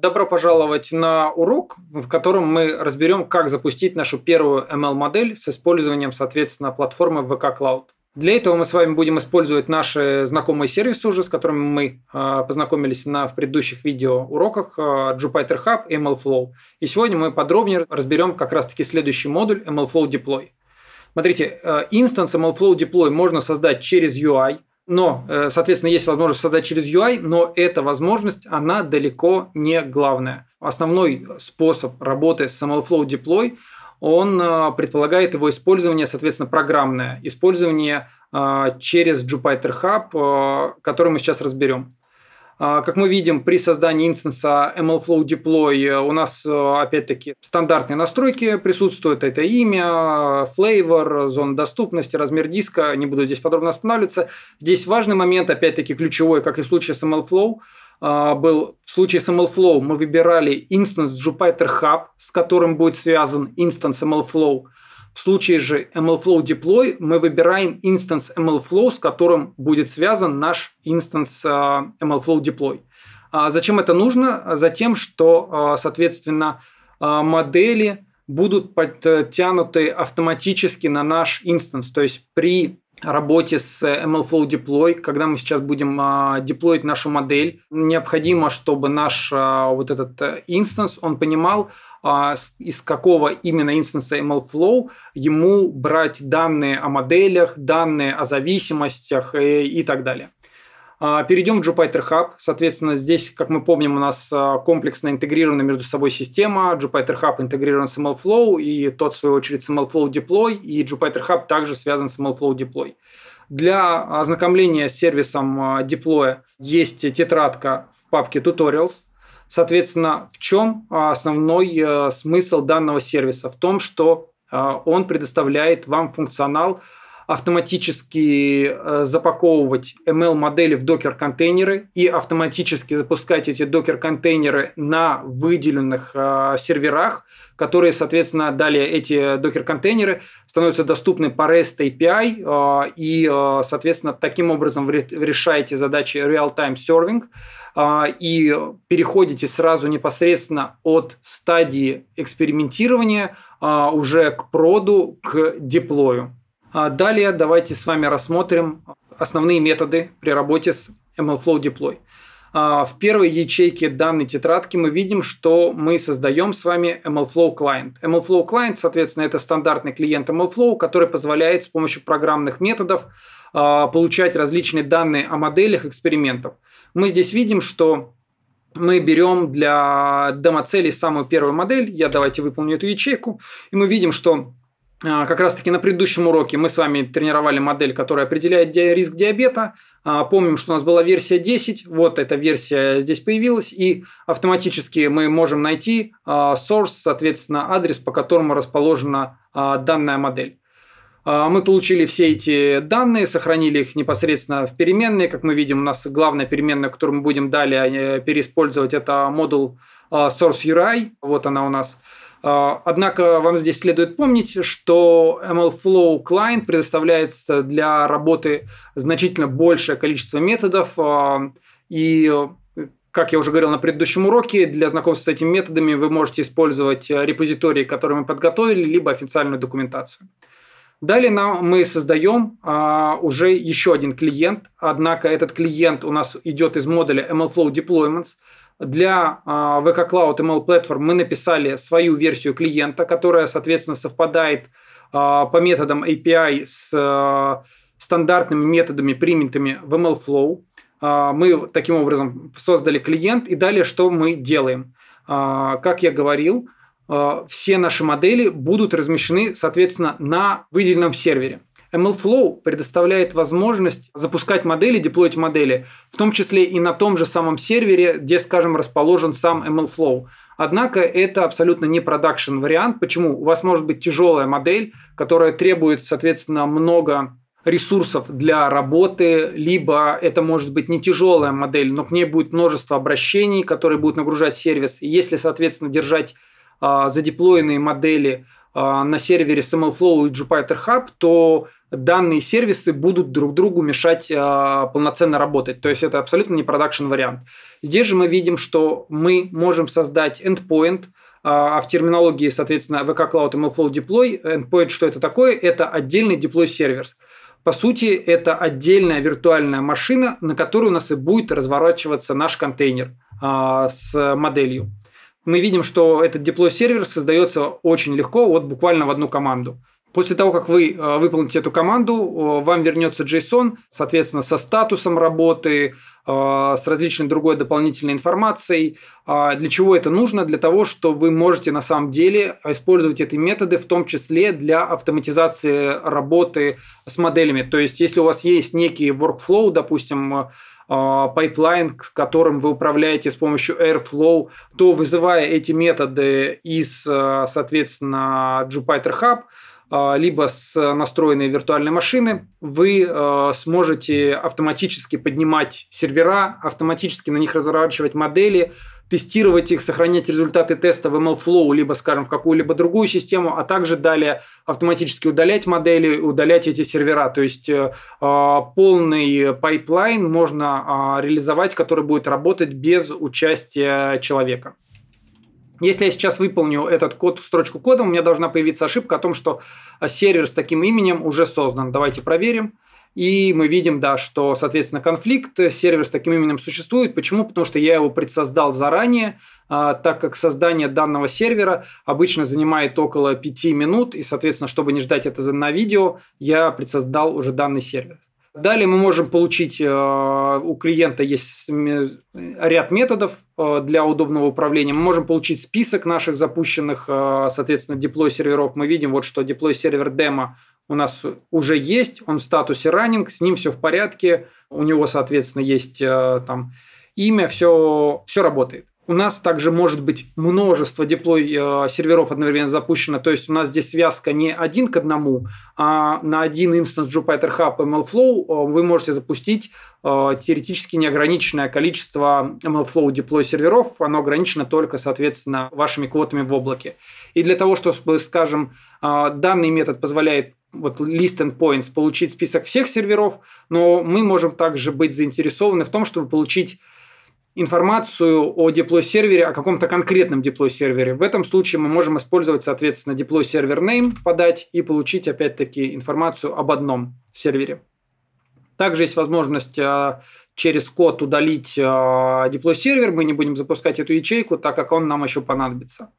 Добро пожаловать на урок, в котором мы разберем, как запустить нашу первую ML-модель с использованием, соответственно, платформы VK Cloud. Для этого мы с вами будем использовать наши знакомые сервисы уже, с которыми мы а, познакомились на в предыдущих видеоуроках а, – уроках Jupyter Hub и MLflow. И сегодня мы подробнее разберем как раз-таки следующий модуль MLflow Deploy. Смотрите, э, инстанс MLflow Deploy можно создать через UI – но, э, соответственно, есть возможность создать через UI, но эта возможность, она далеко не главная. Основной способ работы с MLflow Deploy, он э, предполагает его использование, соответственно, программное, использование э, через Jupyter Hub, который мы сейчас разберем. А, как мы видим, при создании инстанса MLflow Deploy э, у нас, э, опять-таки, стандартные настройки присутствуют. Это имя, flavor, зона доступности, размер диска. Не буду здесь подробно останавливаться. Здесь важный момент, опять-таки, ключевой, как и в случае с MLflow, а, был в случае с MLflow мы выбирали инстанс Jupyter Hub, с которым будет связан инстанс MLflow. В случае же MLflow Deploy мы выбираем инстанс MLflow, с которым будет связан наш инстанс а, MLflow Deploy. А зачем это нужно? Затем, что, а, соответственно, а, модели будут подтянуты автоматически на наш инстанс. То есть при работе с MLflow Deploy, когда мы сейчас будем деплоить нашу модель, необходимо, чтобы наш вот этот э, инстанс, он понимал, а, из какого именно инстанса MLflow ему брать данные о моделях, данные о зависимостях и, э, и так далее. А, перейдем к Jupyter Hub. Соответственно, здесь, как мы помним, у нас а, комплексно интегрирована между собой система. Jupyter Hub интегрирован с MLflow, и тот, в свою очередь, с MLflow Deploy, и Jupyter Hub также связан с MLflow Deploy. Для ознакомления с сервисом Deploy есть тетрадка в папке Tutorials – Соответственно, в чем а, основной э, смысл данного сервиса? В том, что а, он предоставляет вам функционал автоматически э, запаковывать ML-модели в докер-контейнеры и автоматически запускать эти докер-контейнеры на выделенных э, серверах, которые, соответственно, далее эти докер-контейнеры становятся доступны по REST API э, и, соответственно, таким образом вы решаете задачи real-time serving и переходите сразу непосредственно от стадии экспериментирования уже к проду, к деплою. А далее давайте с вами рассмотрим основные методы при работе с MLflow Deploy. А, в первой ячейке данной тетрадки мы видим, что мы создаем с вами MLflow Client. MLflow Client, соответственно, это стандартный клиент MLflow, который позволяет с помощью программных методов а, получать различные данные о моделях экспериментов. Мы здесь видим, что мы берем для демо-целей самую первую модель. Я давайте выполню эту ячейку. И мы видим, что а, как раз-таки на предыдущем уроке мы с вами тренировали модель, которая определяет риск диабета. А, помним, что у нас была версия 10, вот эта версия здесь появилась, и автоматически мы можем найти а, source, соответственно, адрес, по которому расположена данная модель. Мы получили все эти данные, сохранили их непосредственно в переменные. Как мы видим, у нас главная переменная, которую мы будем далее э, переиспользовать, это модул source URI. Вот она у нас. А, однако вам здесь следует помнить, что MLflow Client предоставляет для работы значительно большее количество методов, а, и как я уже говорил на предыдущем уроке, для знакомства с этими методами вы можете использовать репозитории, которые мы подготовили, либо официальную документацию. Далее нам, мы создаем а, уже еще один клиент, однако этот клиент у нас идет из модуля MLflow Deployments, для VK Cloud ML Platform мы написали свою версию клиента, которая, соответственно, совпадает а, по методам API с а, стандартными методами, принятыми в Flow. А, мы таким образом создали клиент, и далее что мы делаем? Как я говорил, все наши модели будут размещены, соответственно, на выделенном сервере. MLflow предоставляет возможность запускать модели, деплоить модели, в том числе и на том же самом сервере, где, скажем, расположен сам MLflow. Однако это абсолютно не продакшн вариант. Почему? У вас может быть тяжелая модель, которая требует, соответственно, много ресурсов для работы, либо это может быть не тяжелая модель, но к ней будет множество обращений, которые будут нагружать сервис. И если, соответственно, держать э, задеплоенные модели а, на сервере с MLflow и Jupyter Hub, то данные сервисы будут друг другу мешать э, полноценно работать. То есть это абсолютно не продакшн вариант. Здесь же мы видим, что мы можем создать endpoint, а, а в терминологии, соответственно, VK Cloud MLflow Deploy, endpoint, что это такое? Это отдельный deploy сервер. По сути, это отдельная виртуальная машина, на которую у нас и будет разворачиваться наш контейнер а, с моделью. Мы видим, что этот deploy сервер создается очень легко, вот буквально в одну команду. После того, как вы э, выполните эту команду, вам вернется JSON, соответственно, со статусом работы, э, с различной другой дополнительной информацией. А для чего это нужно? Для того, что вы можете на самом деле использовать эти методы, в том числе для автоматизации работы с моделями. То есть, если у вас есть некий workflow, допустим, пайплайн, э, с которым вы управляете с помощью Airflow, то вызывая эти методы из, соответственно, Jupyter Hub, а, либо с настроенной виртуальной машины, вы а, сможете автоматически поднимать сервера, автоматически на них разворачивать модели, тестировать их, сохранять результаты теста в MLflow, либо, скажем, в какую-либо другую систему, а также далее автоматически удалять модели, удалять эти сервера. То есть э, а, полный пайплайн можно реализовать, который будет работать без участия человека. Если я сейчас выполню этот код, строчку кода, у меня должна появиться ошибка о том, что э, сервер с таким именем уже создан. Давайте проверим. И мы видим, да, что, соответственно, конфликт, э, сервер с таким именем существует. Почему? Потому что я его предсоздал заранее, э, так как создание данного сервера обычно занимает около 5 минут, и, соответственно, чтобы не ждать это на видео, я предсоздал уже данный сервер. Далее мы можем получить, э, у клиента есть ряд методов э, для удобного управления. Мы можем получить список наших запущенных, э, соответственно, деплой-серверов. Мы видим, вот что деплой-сервер демо у нас уже есть, он в статусе running, с ним все в порядке, у него, соответственно, есть там имя, все, все работает. У нас также может быть множество деплой э, серверов одновременно запущено, то есть у нас здесь связка не один к одному, а на один инстанс Jupyter Hub MLflow э, вы можете запустить э, теоретически неограниченное количество MLflow деплой серверов, оно ограничено только, соответственно, вашими квотами в облаке. И для того, чтобы, скажем, данный метод позволяет вот list endpoints, получить список всех серверов, но мы можем также быть заинтересованы в том, чтобы получить информацию о деплой-сервере, о каком-то конкретном деплой-сервере. В этом случае мы можем использовать, соответственно, деплой-сервер name, подать и получить, опять-таки, информацию об одном сервере. Также есть возможность а, через код удалить а, деплой-сервер. Мы не будем запускать эту ячейку, так как он нам еще понадобится.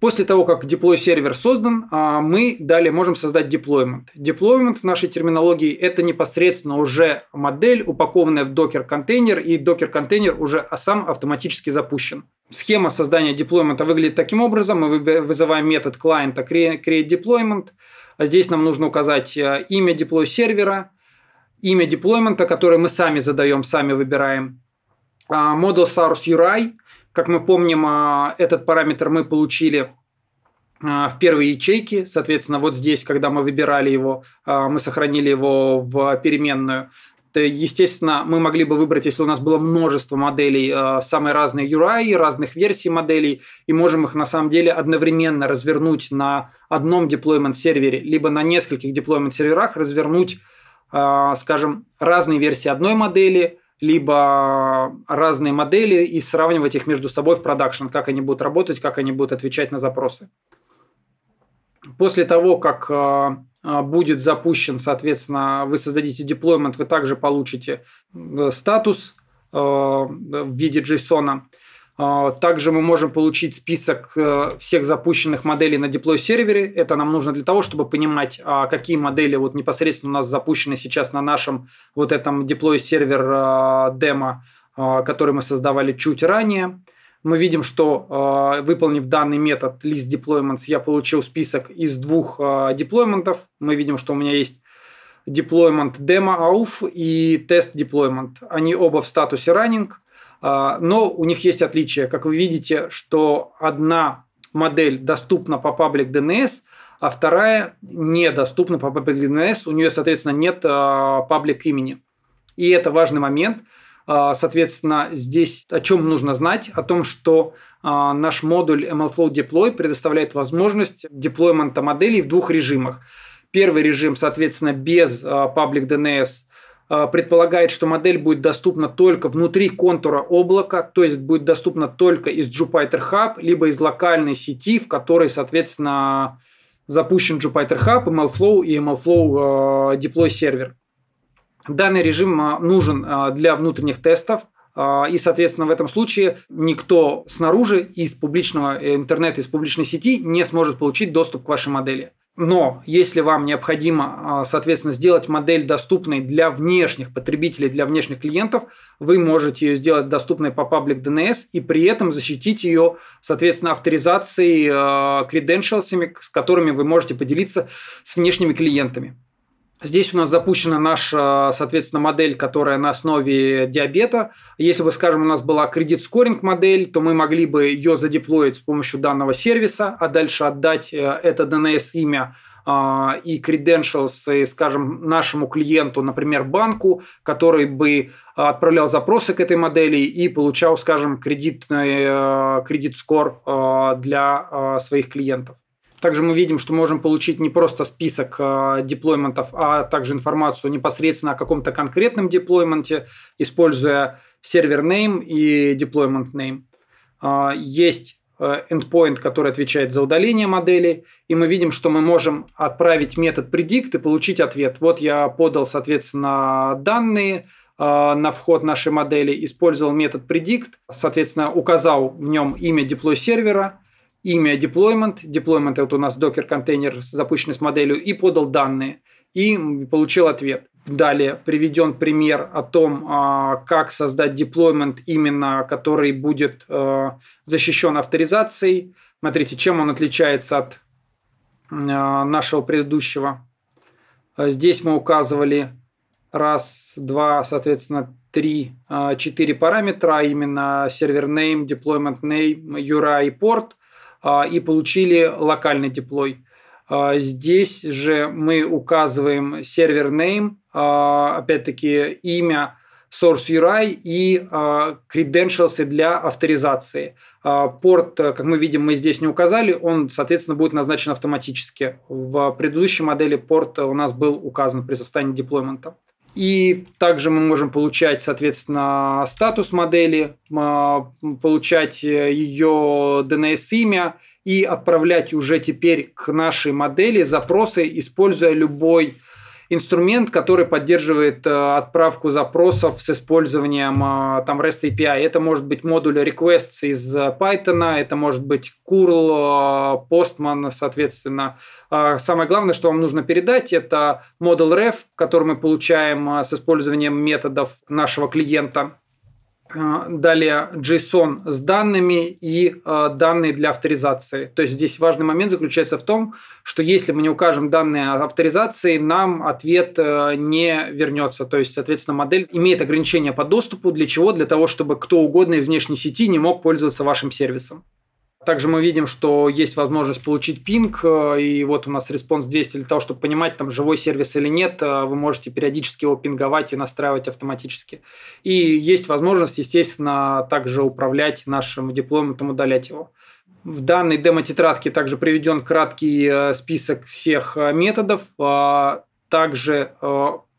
После того, как deploy сервер создан, а, мы далее можем создать деплоймент. Деплоймент в нашей терминологии это непосредственно уже модель, упакованная в докер контейнер, и докер контейнер уже сам автоматически запущен. Схема создания деплоймента выглядит таким образом. Мы вызываем метод клиента create deployment. А здесь нам нужно указать а, имя deploy сервера, имя деплоймента, которое мы сами задаем, сами выбираем. Model source URI – как мы помним, а, этот параметр мы получили а, в первой ячейке. Соответственно, вот здесь, когда мы выбирали его, а, мы сохранили его в переменную. Естественно, мы могли бы выбрать, если у нас было множество моделей, самые разные UI, разных версий моделей, и можем их на самом деле одновременно развернуть на одном деплоймент-сервере, либо на нескольких деплоймент-серверах развернуть, скажем, разные версии одной модели, либо разные модели и сравнивать их между собой в продакшн, как они будут работать, как они будут отвечать на запросы. После того, как э, э, будет запущен, соответственно, вы создадите деплоймент, вы также получите э, статус в виде JSON. А, также мы можем получить список э, всех запущенных моделей на деплой-сервере. Это нам нужно для того, чтобы понимать, а, какие модели вот непосредственно у нас запущены сейчас на нашем вот этом деплой-сервер а, демо, который мы создавали чуть ранее. Мы видим, что выполнив данный метод list deployments, я получил список из двух деплойментов. Мы видим, что у меня есть деплоймент demo AUF и тест деплоймент. Они оба в статусе running – а, но у них есть отличие. Как вы видите, что одна модель доступна по паблик DNS, а вторая недоступна по паблик DNS. У нее, соответственно, нет а, паблик имени. И это важный момент. А, соответственно, здесь о чем нужно знать? О том, что наш модуль MLflow Deploy предоставляет возможность деплоймента моделей в двух режимах. Первый режим, соответственно, без паблик DNS – а, предполагает, что модель будет доступна только внутри контура облака, то есть будет доступна только из Jupyter Hub, либо из локальной сети, в которой, соответственно, запущен Jupyter Hub, MLflow и MLflow а, Deploy сервер. Данный режим а, нужен для внутренних тестов, и, соответственно, в этом случае никто снаружи из публичного э, интернета, из публичной сети не сможет получить доступ к вашей модели. Но если вам необходимо, а, соответственно, сделать модель доступной для внешних потребителей, для внешних клиентов, вы можете ее сделать доступной по Public DNS и при этом защитить ее, соответственно, авторизацией, а, credentials, с которыми вы можете поделиться с внешними клиентами. Здесь у нас запущена наша, соответственно, модель, которая на основе диабета. Если бы, скажем, у нас была кредит-скоринг модель, то мы могли бы ее задеплоить с помощью данного сервиса, а дальше отдать э, это DNS-имя а, и credentials, скажем, нашему клиенту, например, банку, который бы отправлял запросы к этой модели и получал, скажем, кредитный э, кредит-скор э, для своих клиентов. Также мы видим, что можем получить не просто список а, деплойментов, а также информацию непосредственно о каком-то конкретном деплойменте, используя сервер name и deployment name. А, есть э, endpoint, который отвечает за удаление модели, и мы видим, что мы можем отправить метод predict и получить ответ. Вот я подал, соответственно, данные э, на вход нашей модели, использовал метод predict, соответственно, указал в нем имя деплой сервера, имя deployment. Deployment – это у нас докер-контейнер, запущенный с моделью, и подал данные, и получил ответ. Далее приведен пример о том, а, как создать деплоймент именно, который будет э, защищен авторизацией. Смотрите, чем он отличается от э, нашего предыдущего. Э, здесь мы указывали раз, два, соответственно, три, четыре параметра, а именно сервер name, deployment name, URI и порт – а, и получили локальный деплой. А, здесь же мы указываем сервер name, а, опять-таки имя Source URI и credentials для авторизации. Порт, как мы видим, мы здесь не указали, он, соответственно, будет назначен автоматически. В предыдущей модели порт у нас был указан при состоянии деплоймента. И также мы можем получать, соответственно, статус модели, а, получать э, ее DNS-имя и отправлять уже теперь к нашей модели запросы, используя любой инструмент, который поддерживает э, отправку запросов с использованием э, там REST API. Это может быть модуль requests из э, Python, это может быть curl, Postman, соответственно. Самое главное, что вам нужно передать, это модуль ref, который мы получаем с использованием методов нашего клиента. Э, далее JSON с данными и э, данные для авторизации. То есть здесь важный момент заключается в том, что если мы не укажем данные авторизации, нам ответ э, не вернется. То есть, соответственно, модель имеет ограничения по доступу. Для чего? Для того, чтобы кто угодно из внешней сети не мог пользоваться вашим сервисом. Также мы видим, что есть возможность получить пинг, э, и вот у нас респонс 200 для того, чтобы понимать, там живой сервис или нет, э, вы можете периодически его пинговать и настраивать автоматически. И есть возможность, естественно, также управлять нашим дипломатом, удалять его. В данной демо-тетрадке также приведен краткий э, список всех методов. А также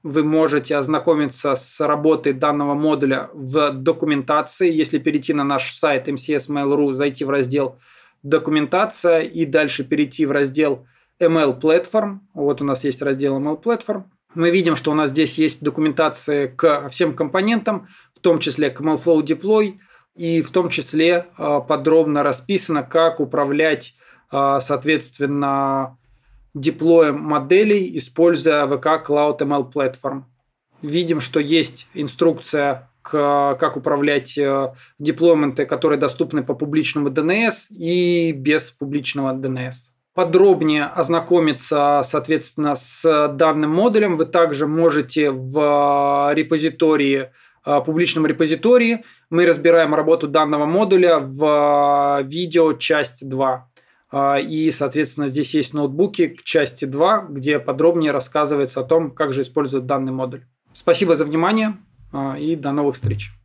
вы можете ознакомиться с работой данного модуля в документации. Если перейти на наш сайт mcsmail.ru, зайти в раздел «Документация» и дальше перейти в раздел ML Platform. Вот у нас есть раздел ML Platform. Мы видим, что у нас здесь есть документация к всем компонентам, в том числе к MLflow Deploy, и в том числе а, подробно расписано, как управлять, а, соответственно, деплоем моделей, используя VK Cloud ML Platform. Видим, что есть инструкция к, как управлять э, деплойменты, которые доступны по публичному DNS и без публичного DNS. Подробнее ознакомиться, соответственно, с данным модулем вы также можете в э, репозитории э, публичном репозитории. Мы разбираем работу данного модуля в видео часть 2. А, и, соответственно, здесь есть ноутбуки к части 2, где подробнее рассказывается о том, как же использовать данный модуль. Спасибо за внимание а, и до новых встреч.